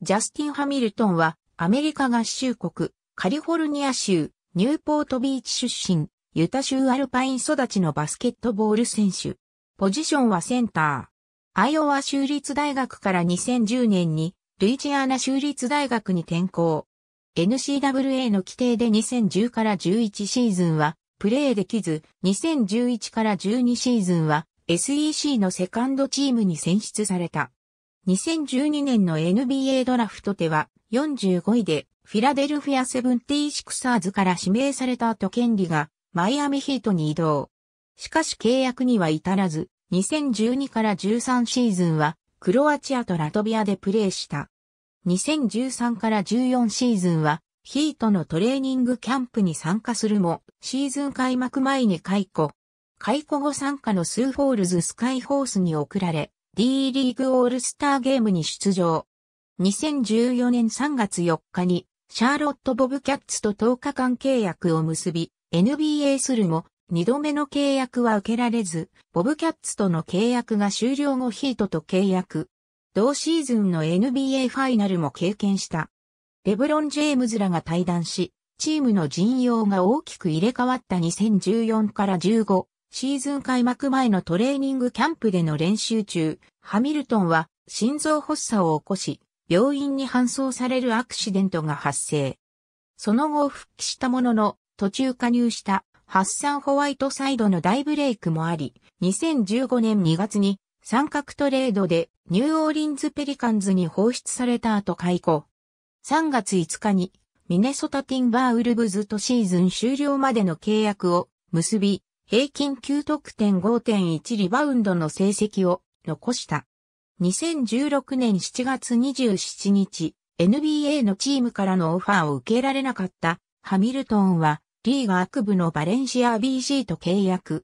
ジャスティン・ハミルトンは、アメリカ合衆国、カリフォルニア州、ニューポートビーチ出身、ユタ州アルパイン育ちのバスケットボール選手。ポジションはセンター。アイオワ州立大学から2010年に、ルイジアナ州立大学に転校。n c w a の規定で2010から11シーズンは、プレーできず、2011から12シーズンは、SEC のセカンドチームに選出された。2012年の NBA ドラフトでは45位でフィラデルフィアセブンティーシクサーズから指名された後権利がマイアミヒートに移動。しかし契約には至らず、2012から13シーズンはクロアチアとラトビアでプレーした。2013から14シーズンはヒートのトレーニングキャンプに参加するも、シーズン開幕前に解雇。解雇後参加のスーフォールズスカイホースに送られ、D リーグオールスターゲームに出場。2014年3月4日にシャーロット・ボブキャッツと10日間契約を結び、NBA するも2度目の契約は受けられず、ボブキャッツとの契約が終了後ヒートと契約。同シーズンの NBA ファイナルも経験した。レブロン・ジェームズらが対談し、チームの陣容が大きく入れ替わった2014から15シーズン開幕前のトレーニングキャンプでの練習中、ハミルトンは心臓発作を起こし、病院に搬送されるアクシデントが発生。その後復帰したものの、途中加入したハッサン・ホワイトサイドの大ブレイクもあり、2015年2月に三角トレードでニューオーリンズ・ペリカンズに放出された後解雇。3月5日にミネソタ・ティンバーウルブズとシーズン終了までの契約を結び、平均9得点5.1リバウンドの成績を残した。2016年7月27日、NBA のチームからのオファーを受けられなかったハミルトンはリーガー区部のバレンシア BC と契約。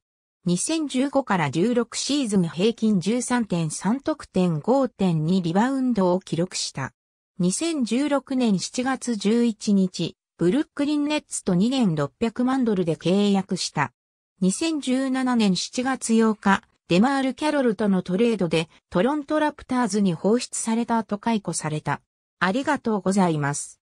2015から16シーズン平均13.3得点5.2リバウンドを記録した。2016年7月11日、ブルックリンネッツと2年600万ドルで契約した。2017年7月8日、デマール・キャロルとのトレードでトロントラプターズに放出された後解雇された。ありがとうございます。